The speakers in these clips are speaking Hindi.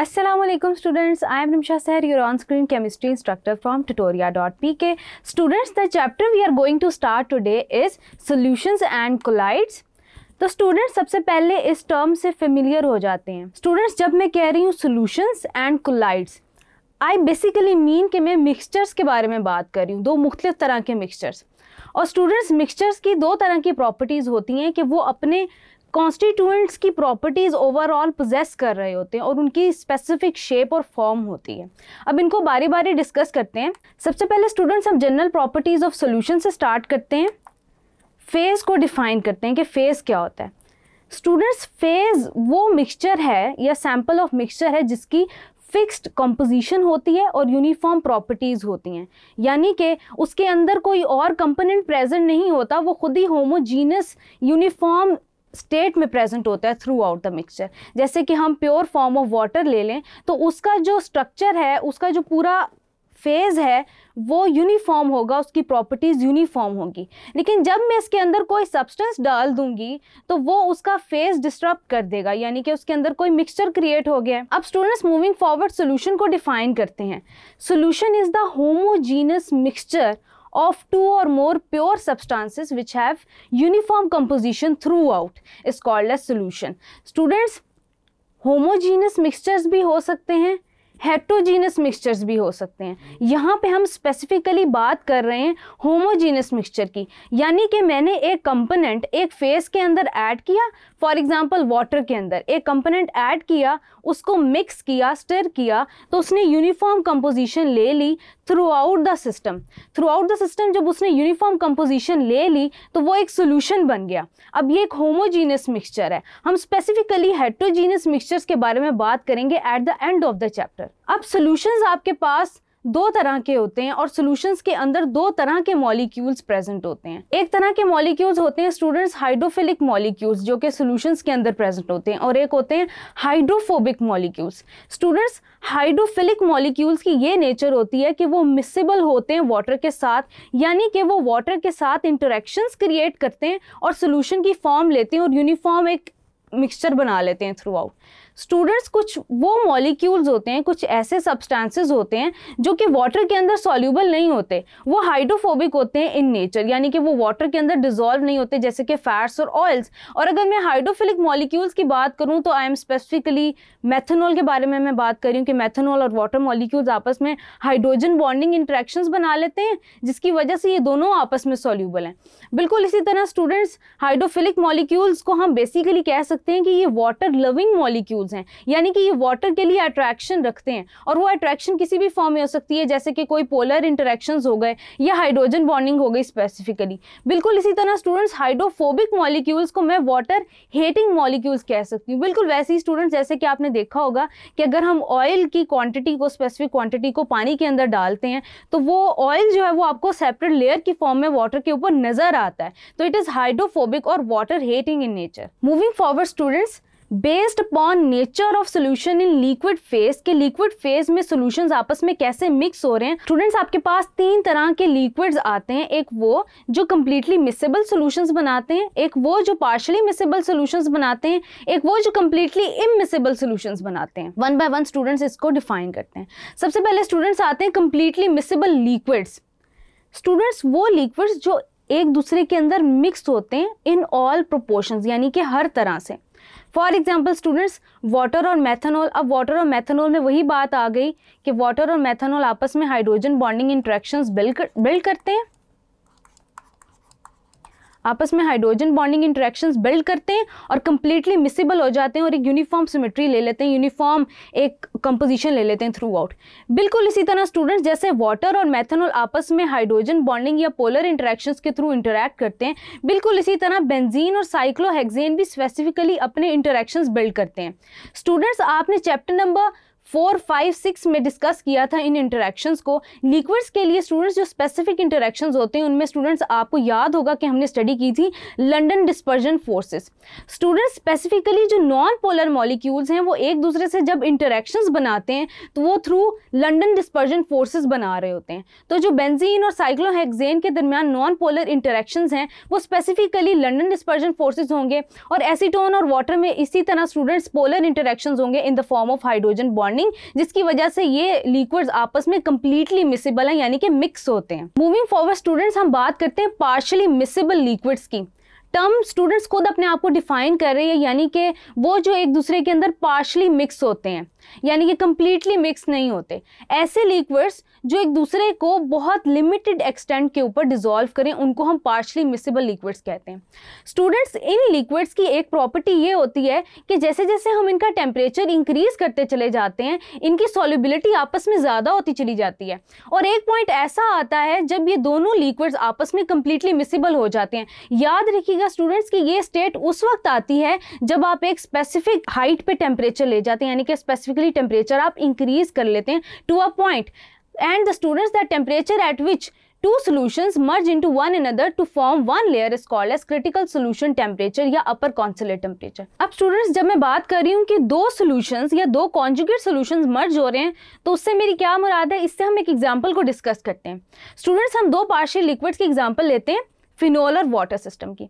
Aslam students I am Nimsha Sahar your on screen chemistry instructor from Tutoria dot P K students the chapter we are going to start today is solution and colloids तो स्टूडेंट्स सबसे पहले इस टर्म से फेमिलियर हो जाते हैं स्टूडेंट्स जब मैं कह रही हूँ solutions and colloids I basically mean कि मैं मिक्सचर्स के बारे में बात कर रही हूँ दो मुख्तु तरह के मिक्सचर्स और स्टूडेंट्स मिक्सचर्स की दो तरह की प्रॉपर्टीज़ होती हैं कि वो अपने कॉन्स्टिट्यूंट्स की प्रॉपर्टीज़ ओवरऑल पोजेस कर रहे होते हैं और उनकी स्पेसिफिक शेप और फॉर्म होती है अब इनको बारी बारी डिस्कस करते हैं सबसे पहले स्टूडेंट्स हम जनरल प्रॉपर्टीज़ ऑफ सोल्यूशन से स्टार्ट करते हैं फेज़ को डिफाइन करते हैं कि फेज़ क्या होता है स्टूडेंट्स फेज़ वो मिक्सचर है या सैम्पल ऑफ मिक्सचर है जिसकी फिक्स्ड कंपोजिशन होती है और यूनिफॉर्म प्रॉपर्टीज़ होती हैं यानी कि उसके अंदर कोई और कंपोनेंट प्रेजेंट नहीं होता वो खुद ही होमोजीनस यूनिफॉर्म स्टेट में प्रेजेंट होता है थ्रू आउट द मिक्सचर जैसे कि हम प्योर फॉर्म ऑफ वाटर ले लें तो उसका जो स्ट्रक्चर है उसका जो पूरा फेज़ है वो यूनिफॉर्म होगा उसकी प्रॉपर्टीज़ यूनिफॉर्म होगी लेकिन जब मैं इसके अंदर कोई सब्सटेंस डाल दूंगी तो वो उसका फेज डिस्टर्ब कर देगा यानी कि उसके अंदर कोई मिक्सचर क्रिएट हो गया अब स्टूडेंट्स मूविंग फॉरवर्ड सोल्यूशन को डिफाइन करते हैं solution is the homogeneous mixture two और more pure pure which have uniform composition throughout is called as solution students homogeneous mixtures भी हो सकते हैं हेट्रोजीनस मिक्सचर्स भी हो सकते हैं यहाँ पे हम स्पेसिफिकली बात कर रहे हैं होमोजीनस मिक्सचर की यानी कि मैंने एक कंपोनेंट एक फेस के अंदर ऐड किया फॉर एग्जांपल वाटर के अंदर एक कंपोनेंट ऐड किया उसको मिक्स किया स्टर किया तो उसने यूनिफॉर्म कंपोजिशन ले ली throughout the system throughout the system जब उसने यूनिफॉर्म कंपोजिशन ले ली तो वो एक सोल्यूशन बन गया अब ये एक होमोजीनियस मिक्सचर है हम स्पेसिफिकली हेट्रोजीनियस मिक्सचर्स के बारे में बात करेंगे at the end of the chapter अब सोल्यूशंस आपके पास दो तरह के होते हैं और सोल्यूशंस के अंदर दो तरह के मॉलिक्यूल्स प्रेजेंट होते हैं एक तरह के मॉलिक्यूल्स होते हैं स्टूडेंट्स हाइड्रोफिलिक मॉलिक्यूल्स जो कि सोल्यूशंस के अंदर प्रेजेंट होते हैं और एक होते हैं hydrophobic molecules students hydrophilic molecules की ये नेचर होती है कि वो मिसेबल होते हैं वाटर के साथ यानी कि वो वाटर के साथ इंटरेक्शंस क्रिएट करते हैं और सोल्यूशन की फॉर्म लेते हैं और यूनिफॉर्म एक मिक्सचर बना लेते हैं थ्रू आउट स्टूडेंट्स कुछ वो मॉलिक्यूल्स होते हैं कुछ ऐसे सब्सटेंसेस होते हैं जो कि वाटर के अंदर सॉल्यूबल नहीं होते वो हाइड्रोफोबिक होते हैं इन नेचर यानी कि वो वाटर के अंदर डिजोल्व नहीं होते जैसे कि फैट्स और ऑयल्स और अगर मैं हाइड्रोफिलिक मॉलिक्यूल्स की बात करूँ तो आई एम स्पेसिफिकली मैथनॉल के बारे में मैं बात करी हूँ कि मैथनॉल और वाटर मॉलिक्यूल्स आपस में हाइड्रोजन बॉन्डिंग इंट्रैक्शन बना लेते हैं जिसकी वजह से ये दोनों आपस में सॉल्यूबल हैं बिल्कुल इसी तरह स्टूडेंट्स हाइड्रोफिलिक मॉलिक्यूल्स को हम बेसिकली कह सकते हैं कि ये वाटर लविंग मॉलिक्यूल मॉलिक्यूल्स हैं यानी कि ये वाटर के लिए अट्रैक्शन रखते हैं और वो अट्रैक्शन किसी भी फॉर्म में हो सकती है जैसे कि कोई पोलर इंटरेक्शन हो गए या हाइड्रोजन बॉन्डिंग हो गई स्पेसिफिकली बिल्कुल इसी तरह स्टूडेंट्स हाइड्रोफोबिक मॉलिक्यूल्स को मैं वाटर हेटिंग मॉलिक्यूल्स कह सकती हूँ बिल्कुल वैसे ही स्टूडेंट्स जैसे कि आपने देखा होगा कि अगर हम ऑयल की क्वांटिटी को स्पेसिफिक क्वांटिटी को पानी के अंदर डालते हैं तो वो ऑयल जो है वो आपको सेपरेट लेयर की फॉर्म में वाटर के ऊपर नजर आता है तो इट इज़ हाइड्रोफोबिक और water hating in nature moving forward students based upon nature of solution in liquid phase के लिक्विड फेज में सोल्यूशन आपस में कैसे मिक्स हो रहे हैं स्टूडेंट्स आपके पास तीन तरह के लिक्विड्स आते हैं एक वो जो कम्प्लीटली मिसेबल सोल्यूशन बनाते हैं एक वो जो पार्शली मिसेबल सोल्यूशन बनाते हैं एक वो जो कम्प्लीटली इमिसेबल सोल्यूशन बनाते हैं वन बाय वन स्टूडेंट्स इसको डिफाइन करते हैं सबसे पहले स्टूडेंट्स आते हैं कम्प्लीटली मिसेबल लिक्विड्स स्टूडेंट्स वो लिक्विड्स जो एक दूसरे के अंदर मिक्स होते हैं इन ऑल प्रोपोर्शन यानी कि हर तरह से फॉर एग्जाम्पल स्टूडेंट्स वाटर और मैथनॉल अब वाटर और मैथनॉल में वही बात आ गई कि वाटर और मैथनॉल आपस में hydrogen bonding interaction build build करते हैं आपस में हाइड्रोजन बॉन्डिंग इंट्रैक्शन बिल्ड करते हैं और कम्प्लीटली मिसिबल हो जाते हैं और एक यूनिफॉर्म सिमेट्री ले लेते हैं यूनिफॉर्म एक कंपोजिशन ले लेते हैं थ्रू आउट बिल्कुल इसी तरह स्टूडेंट्स जैसे वाटर और मैथनॉल आपस में हाइड्रोजन बॉन्डिंग या पोलर इंट्रैक्शन के थ्रू इंटरेक्ट करते हैं बिल्कुल इसी तरह बेंजीन और साइक्लोहेक्जेन भी स्पेसिफिकली अपने इंटरेक्शन बिल्ड करते हैं स्टूडेंट्स आपने chapter number four five six में डिस्कस किया था इन इंटरेक्शंस को लिक्विड्स के लिए स्टूडेंट्स जो स्पेसिफिक इंटरेक्शंस होते हैं उनमें स्टूडेंट्स आपको याद होगा कि हमने स्टडी की थी London dispersion forces students specifically जो नॉन पोलर मॉलिक्यूल्स हैं वो एक दूसरे से जब इंटरेक्शन बनाते हैं तो वो थ्रू लंडन डिस्पर्जन फोर्सेज बना रहे होते हैं तो जो बेंजीन और साइक्लोहेगजेन के दरमियान नॉन पोलर इंटरेक्शन हैं वो स्पेसिफिकली लंडन डिस्पर्जन फोर्सेज होंगे और एसीटोन और वाटर में इसी तरह स्टूडेंट्स पोलर इंटरेक्शन होंगे in the form of hydrogen bond bonding जिसकी वजह से ये लिक्विड आपस में कम्प्लीटली मिसिबल है यानी कि मिक्स होते हैं मूविंग फॉरवर्ड स्टूडेंट्स हम बात करते हैं पार्शली मिसिबल लिक्विड्स की टर्म स्टूडेंट्स खुद अपने आप को डिफाइन कर रहे हैं यानी कि वो जो एक दूसरे के अंदर पार्शली मिक्स होते हैं यानी कि कम्प्लीटली मिक्स नहीं होते ऐसे लिक्विड्स जो एक दूसरे को बहुत लिमिटेड एक्सटेंट के ऊपर डिजोल्व करें उनको हम पार्शली मिसिबल लिक्विड्स कहते हैं स्टूडेंट्स इन लिक्विड्स की एक प्रॉपर्टी ये होती है कि जैसे जैसे हम इनका टेम्परेचर इंक्रीज करते चले जाते हैं इनकी सॉल्युबिलिटी आपस में ज़्यादा होती चली जाती है और एक पॉइंट ऐसा आता है जब ये दोनों लिक्विड्स आपस में कम्प्लीटली मिसिबल हो जाते हैं याद रखिएगा या स्टूडेंट्स की ये स्टेट उस वक्त आती है जब आप एक स्पेसिफिक हाइट पे टेम्परेचर ले जाते हैं यानी कि स्पेसिफिकली टेम्परेचर आप इंक्रीज कर लेते हैं to a point and the students the temperature at which two solutions merge into one another to form one layer is called as critical solution temperature या अपर कॉन्सुलेट टेम्परेचर अब स्टूडेंट्स जब मैं बात कर रही हूँ कि दो सोल्यूशन या दो कॉन्जुगेट सोल्यूशंस मर्ज हो रहे हैं तो उससे मेरी क्या मुराद है इससे हम एक एग्जाम्पल को डिस्कस करते हैं स्टूडेंट्स हम दो पार्शियल लिक्विड्स की एग्जाम्पल लेते हैं फिनोल और वाटर सिस्टम की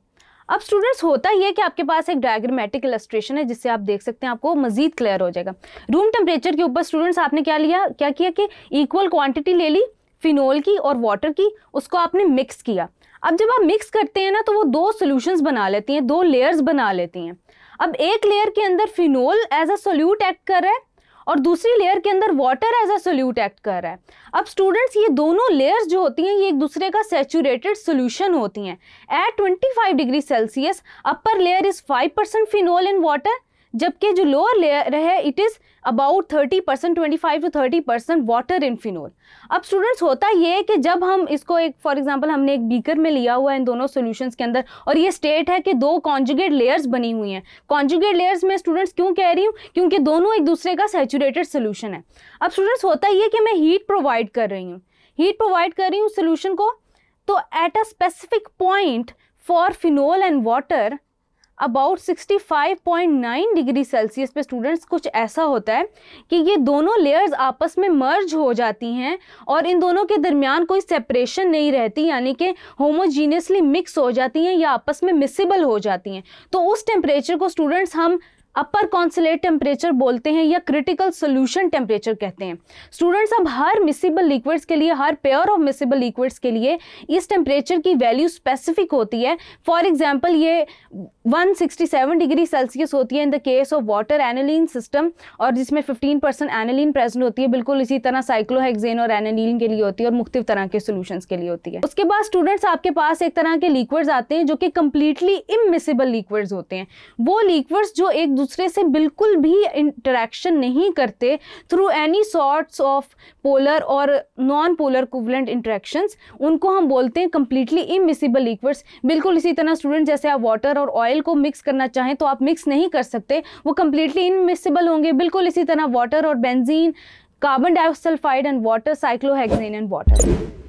अब स्टूडेंट्स होता ही है कि आपके पास एक डायग्रामेटिक इलस्ट्रेशन है जिससे आप देख सकते हैं आपको मजीद क्लियर हो जाएगा रूम टेम्परेचर के ऊपर स्टूडेंट्स आपने क्या लिया क्या किया कि इक्वल क्वांटिटी ले ली फिनोल की और वाटर की उसको आपने मिक्स किया अब जब आप मिक्स करते हैं ना तो वो दो सोल्यूशंस बना लेती हैं दो लेयर्स बना लेती हैं अब एक लेयर के अंदर phenol as a solute act कर रहा है और दूसरी लेयर के अंदर water as a solute act कर रहा है अब स्टूडेंट्स ये दोनों लेयर्स जो होती हैं ये एक दूसरे का सेचूरेटेड सोल्यूशन होती हैं at 25 degree Celsius upper layer is 5% phenol in water जबकि जो लोअर लेयर है it is about 30 percent twenty five to thirty percent water in phenol अब स्टूडेंट्स होता ये है कि जब हम इसको एक फॉर एग्जांपल हमने एक बीकर में लिया हुआ है इन दोनों सॉल्यूशंस के अंदर और ये स्टेट है कि दो कॉन्जुगेट लेयर्स बनी हुई हैं कॉन्जुगेट लेयर्स में स्टूडेंट्स क्यों कह रही हूँ क्योंकि दोनों एक दूसरे का सेचूरेटेड सोल्यूशन है अब स्टूडेंट्स होता ये कि मैं हीट प्रोवाइड कर रही हूँ हीट प्रोवाइड कर रही हूँ सोल्यूशन को तो at a specific point for phenol and water about 65.9 degree Celsius पे स्टूडेंट्स कुछ ऐसा होता है कि ये दोनों लेयर्स आपस में मर्ज हो जाती हैं और इन दोनों के दरमियान कोई सेपरेशन नहीं रहती यानी कि होमोजीनियसली मिक्स हो जाती हैं या आपस में मिसिबल हो जाती हैं तो उस टेम्परेचर को स्टूडेंट्स हम अपर कॉन्सुलेट टेम्परेचर बोलते हैं या क्रिटिकल सोल्यूशन टेम्परेचर कहते हैं स्टूडेंट्स अब हर मिसिबल लिक्विड्स के लिए हर पेयर ऑफ मिसिबल लिक्विड्स के लिए इस टेम्परेचर की वैल्यू स्पेसिफिक होती है फॉर एग्जाम्पल ये 167 डिग्री सेल्सियस होती है in the case of water aniline system और जिसमें 15 परसेंट एनिलीन प्रेजेंट होती है बिल्कुल इसी तरह साइक्लोहेक्जेन और एनलिन के लिए होती है और मुख्त तरह के सोल्यूशन के लिए होती है उसके बाद स्टूडेंट्स आपके पास एक तरह के लिक्विड्स आते हैं जो कि कंप्लीटली इमिसिबल लिक्विड्स होते हैं वो लिक्विड्स जो एक दूसरे से बिल्कुल भी इंटरेक्शन नहीं करते through any sorts of polar और नॉन पोलर कोवलेंट इंटरेक्शंस उनको हम बोलते हैं कम्प्लीटली इमिसिबल इक्वर्स बिल्कुल इसी तरह स्टूडेंट जैसे आप वाटर और ऑयल को मिक्स करना चाहें तो आप मिक्स नहीं कर सकते वो कम्प्लीटली इनमिसिबल होंगे बिल्कुल इसी तरह वाटर और benzene carbon dioxide and water cyclohexane and water